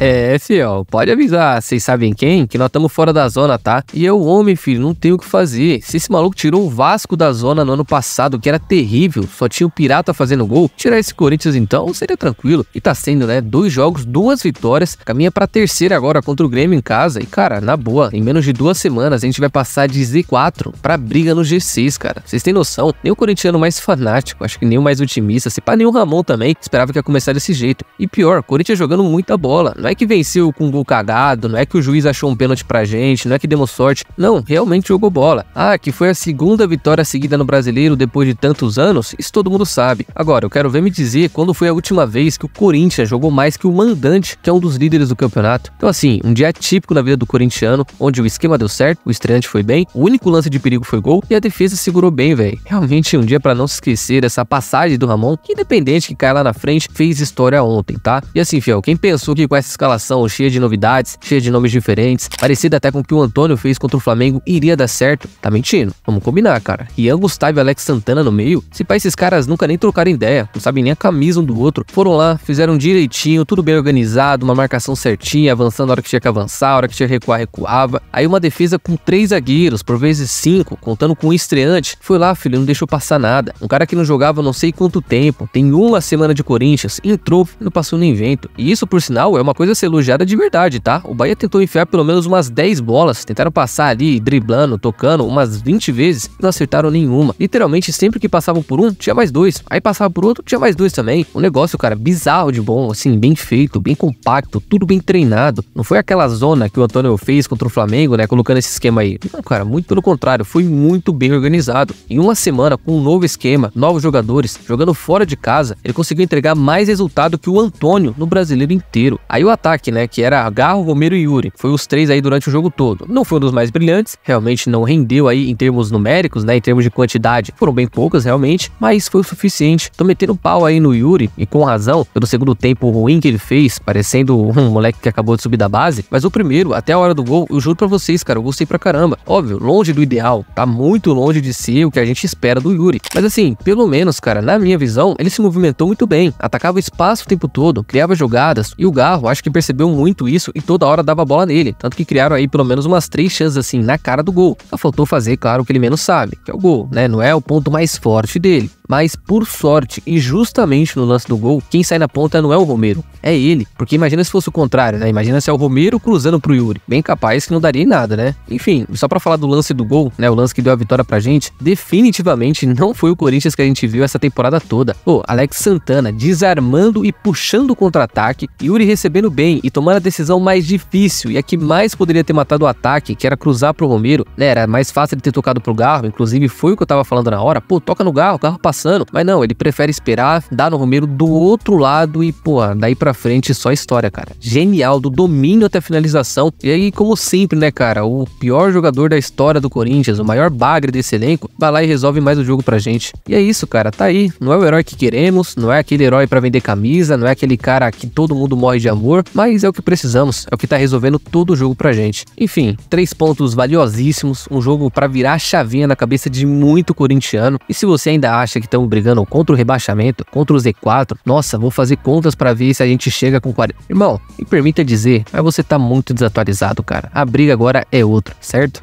É, fiel, pode avisar, vocês sabem quem, que nós estamos fora da zona, tá? E eu, homem, filho, não tenho o que fazer. Se esse maluco tirou o Vasco da zona no ano passado, que era terrível, só tinha o Pirata fazendo gol, tirar esse Corinthians então seria tranquilo. E tá sendo, né? Dois jogos, duas vitórias, caminha pra terceira agora contra o Grêmio em casa. E, cara, na boa, em menos de duas semanas a gente vai passar de Z4 pra briga no G6, cara. Vocês têm noção? Nem o corintiano mais fanático, acho que nem o mais otimista, se pá, nem o Ramon também, esperava que ia começar desse jeito. E pior, Corinthians jogando muita bola, não é é que venceu com um gol cagado, não é que o juiz achou um pênalti pra gente, não é que demos sorte. Não, realmente jogou bola. Ah, que foi a segunda vitória seguida no brasileiro depois de tantos anos? Isso todo mundo sabe. Agora, eu quero ver me dizer quando foi a última vez que o Corinthians jogou mais que o mandante, que é um dos líderes do campeonato. Então, assim, um dia típico na vida do corintiano, onde o esquema deu certo, o estreante foi bem, o único lance de perigo foi gol e a defesa segurou bem, velho. Realmente um dia para não se esquecer dessa passagem do Ramon, que independente que cai lá na frente, fez história ontem, tá? E assim, fiel, quem pensou que com essa escalação cheia de novidades, cheia de nomes diferentes, parecida até com o que o Antônio fez contra o Flamengo, iria dar certo? Tá mentindo? Vamos combinar, cara. Ian Gustavo e Alex Santana no meio? Se pá, esses caras nunca nem trocaram ideia, não sabem nem a camisa um do outro. Foram lá, fizeram direitinho, tudo bem organizado, uma marcação certinha, avançando a hora que tinha que avançar, a hora que tinha que recuar, recuava. Aí uma defesa com três zagueiros, por vezes cinco, contando com um estreante. Foi lá, filho, não deixou passar nada. Um cara que não jogava não sei quanto tempo, tem uma semana de Corinthians, entrou e não passou nem vento. E isso, por sinal, é uma coisa coisa a ser elogiada de verdade, tá? O Bahia tentou enfiar pelo menos umas 10 bolas, tentaram passar ali, driblando, tocando, umas 20 vezes, não acertaram nenhuma. Literalmente, sempre que passavam por um, tinha mais dois. Aí passava por outro, tinha mais dois também. Um negócio, cara, bizarro de bom, assim, bem feito, bem compacto, tudo bem treinado. Não foi aquela zona que o Antônio fez contra o Flamengo, né? Colocando esse esquema aí. Não, cara, muito pelo contrário, foi muito bem organizado. Em uma semana, com um novo esquema, novos jogadores, jogando fora de casa, ele conseguiu entregar mais resultado que o Antônio no brasileiro inteiro. Aí o ataque, né? Que era Garro, Romero e Yuri. Foi os três aí durante o jogo todo. Não foi um dos mais brilhantes, realmente não rendeu aí em termos numéricos, né? Em termos de quantidade, foram bem poucas realmente, mas foi o suficiente. Tô metendo pau aí no Yuri, e com razão, pelo segundo tempo ruim que ele fez, parecendo um moleque que acabou de subir da base. Mas o primeiro, até a hora do gol, eu juro pra vocês, cara, eu gostei pra caramba. Óbvio, longe do ideal, tá muito longe de ser o que a gente espera do Yuri. Mas assim, pelo menos, cara, na minha visão, ele se movimentou muito bem, atacava o espaço o tempo todo, criava jogadas, e o Garro, acho que percebeu muito isso e toda hora dava bola nele, tanto que criaram aí pelo menos umas três chances assim na cara do gol. Só faltou fazer, claro, o que ele menos sabe, que é o gol, né? Não é o ponto mais forte dele. Mas por sorte e justamente no lance do gol, quem sai na ponta não é o Romero, é ele. Porque imagina se fosse o contrário, né? Imagina se é o Romero cruzando pro Yuri. Bem capaz que não daria em nada, né? Enfim, só para falar do lance do gol, né? O lance que deu a vitória pra gente, definitivamente não foi o Corinthians que a gente viu essa temporada toda. Pô, Alex Santana desarmando e puxando o contra-ataque, Yuri recebendo bem e tomando a decisão mais difícil e a que mais poderia ter matado o ataque, que era cruzar pro Romero. Né? Era mais fácil de ter tocado pro Garro, inclusive foi o que eu tava falando na hora. Pô, toca no Garro, o Garro passou passando. Mas não, ele prefere esperar, dar no Romero do outro lado e, pô, daí pra frente só história, cara. Genial, do domínio até a finalização. E aí, como sempre, né, cara, o pior jogador da história do Corinthians, o maior bagre desse elenco, vai lá e resolve mais o jogo pra gente. E é isso, cara, tá aí. Não é o herói que queremos, não é aquele herói para vender camisa, não é aquele cara que todo mundo morre de amor, mas é o que precisamos, é o que tá resolvendo todo o jogo pra gente. Enfim, três pontos valiosíssimos, um jogo para virar chavinha na cabeça de muito corintiano. E se você ainda acha que que estão brigando contra o rebaixamento, contra o Z4. Nossa, vou fazer contas para ver se a gente chega com 40. Irmão, me permita dizer, mas você tá muito desatualizado, cara. A briga agora é outra, certo?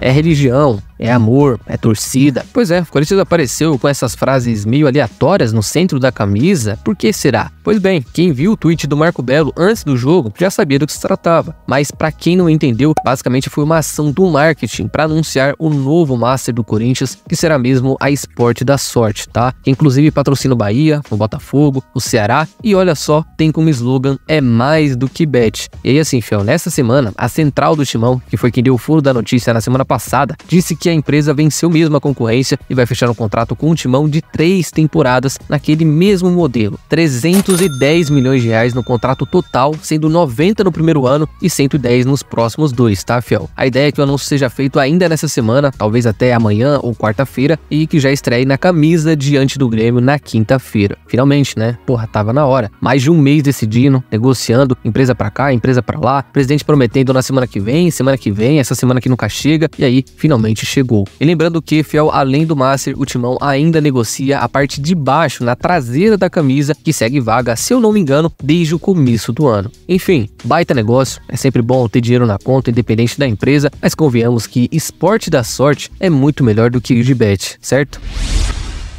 É religião, é amor, é torcida. Pois é, o Corinthians apareceu com essas frases meio aleatórias no centro da camisa, por que será? Pois bem, quem viu o tweet do Marco Belo antes do jogo já sabia do que se tratava, mas para quem não entendeu, basicamente foi uma ação do marketing para anunciar o novo Master do Corinthians, que será mesmo a Esporte da Sorte, tá? Que inclusive patrocina o Bahia, o Botafogo, o Ceará e olha só, tem como slogan é mais do que bet. E aí assim, Fiel, nessa semana, a central do Timão, que foi quem deu o furo da notícia na semana passada, disse que que a empresa venceu mesmo a concorrência e vai fechar um contrato com o um timão de três temporadas naquele mesmo modelo. 310 milhões de reais no contrato total, sendo 90 no primeiro ano e 110 nos próximos dois, tá, Fiel? A ideia é que o anúncio seja feito ainda nessa semana, talvez até amanhã ou quarta-feira, e que já estreie na camisa diante do Grêmio na quinta-feira. Finalmente, né? Porra, tava na hora. Mais de um mês decidindo, negociando, empresa para cá, empresa para lá, presidente prometendo na semana que vem, semana que vem, essa semana que nunca chega, e aí finalmente chegou. E lembrando que, fiel além do Master, o Timão ainda negocia a parte de baixo, na traseira da camisa, que segue vaga, se eu não me engano, desde o começo do ano. Enfim, baita negócio, é sempre bom ter dinheiro na conta, independente da empresa, mas convenhamos que esporte da sorte é muito melhor do que o de bet, certo?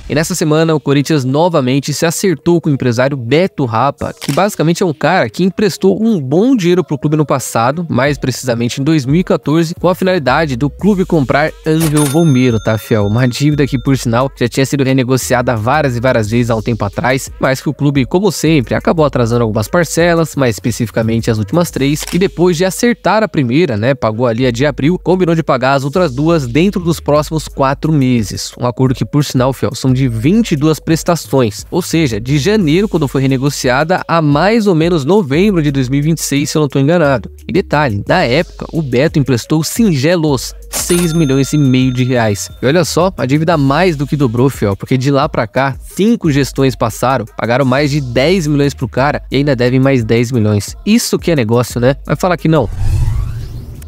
E nessa semana, o Corinthians novamente se acertou com o empresário Beto Rapa, que basicamente é um cara que emprestou um bom dinheiro para o clube no passado, mais precisamente em 2014, com a finalidade do clube comprar Angel Romero, tá, fiel? Uma dívida que, por sinal, já tinha sido renegociada várias e várias vezes há um tempo atrás, mas que o clube, como sempre, acabou atrasando algumas parcelas, mais especificamente as últimas três, e depois de acertar a primeira, né, pagou ali a de abril, combinou de pagar as outras duas dentro dos próximos quatro meses. Um acordo que, por sinal, fiel, são de 22 prestações, ou seja, de janeiro, quando foi renegociada, a mais ou menos novembro de 2026, se eu não estou enganado. E detalhe, na época, o Beto emprestou singelos 6 milhões e meio de reais. E olha só, a dívida mais do que dobrou, fiel, porque de lá para cá, cinco gestões passaram, pagaram mais de 10 milhões pro cara e ainda devem mais 10 milhões. Isso que é negócio, né? Vai falar que não.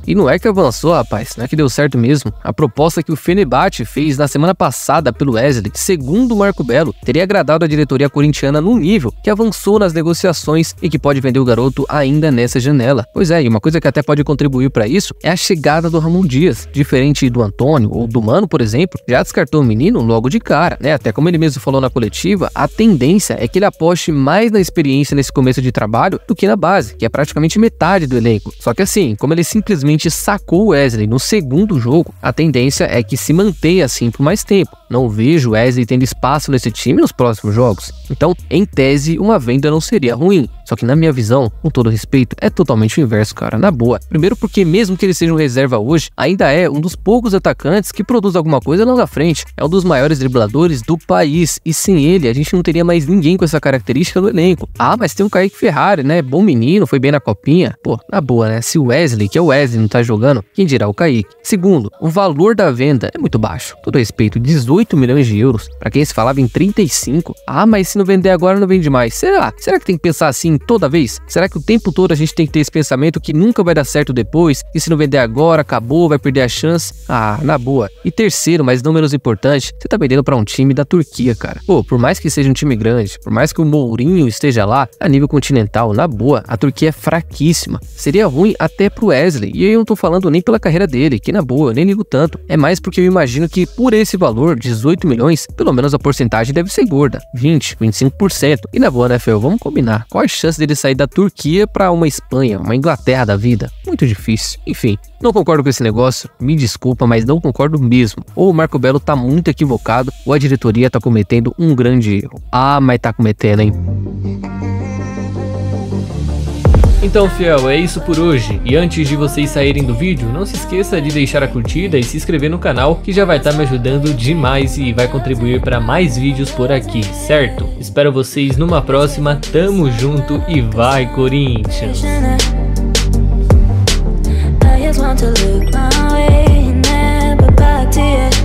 E não é que avançou, rapaz, não é que deu certo mesmo. A proposta que o Fenerbahçe fez na semana passada pelo Wesley, segundo Marco Belo, teria agradado a diretoria corintiana no nível que avançou nas negociações e que pode vender o garoto ainda nessa janela. Pois é, e uma coisa que até pode contribuir para isso é a chegada do Ramon Dias, diferente do Antônio ou do Mano, por exemplo, já descartou o menino logo de cara, né? Até como ele mesmo falou na coletiva, a tendência é que ele aposte mais na experiência nesse começo de trabalho do que na base, que é praticamente metade do elenco. Só que assim, como ele simplesmente sacou o Wesley no segundo jogo, a tendência é que se mantenha assim por mais tempo. Não vejo Wesley tendo espaço nesse time nos próximos jogos. Então, em tese, uma venda não seria ruim. Só que na minha visão, com todo respeito, é totalmente o inverso, cara, na boa. Primeiro porque mesmo que ele seja um reserva hoje, ainda é um dos poucos atacantes que produz alguma coisa lá na frente. É um dos maiores dribladores do país e sem ele a gente não teria mais ninguém com essa característica no elenco. Ah, mas tem o Kaique Ferrari, né? Bom menino, foi bem na copinha. Pô, na boa, né? Se o Wesley, que é o Wesley, não tá jogando, quem dirá o Kaique? Segundo, o valor da venda é muito baixo. Todo respeito, 18 8 milhões de euros, para quem se falava em 35. Ah, mas se não vender agora não vende mais. Será? Será que tem que pensar assim toda vez? Será que o tempo todo a gente tem que ter esse pensamento que nunca vai dar certo depois? E se não vender agora, acabou, vai perder a chance? Ah, na boa. E terceiro, mas não menos importante, você tá vendendo para um time da Turquia, cara. Pô, por mais que seja um time grande, por mais que o Mourinho esteja lá, a nível continental, na boa, a Turquia é fraquíssima. Seria ruim até pro Wesley. E eu não tô falando nem pela carreira dele, que na boa, eu nem ligo tanto. É mais porque eu imagino que por esse valor de 18 milhões, pelo menos a porcentagem deve ser gorda, 20, 25%. E na boa, né, Fel? Vamos combinar. Qual a chance dele sair da Turquia para uma Espanha, uma Inglaterra da vida? Muito difícil. Enfim, não concordo com esse negócio, me desculpa, mas não concordo mesmo. Ou o Marco Belo tá muito equivocado, ou a diretoria tá cometendo um grande erro. Ah, mas tá cometendo, hein? Então fiel, é isso por hoje. E antes de vocês saírem do vídeo, não se esqueça de deixar a curtida e se inscrever no canal que já vai estar tá me ajudando demais e vai contribuir para mais vídeos por aqui, certo? Espero vocês numa próxima, tamo junto e vai Corinthians! want to look my way, never back to you.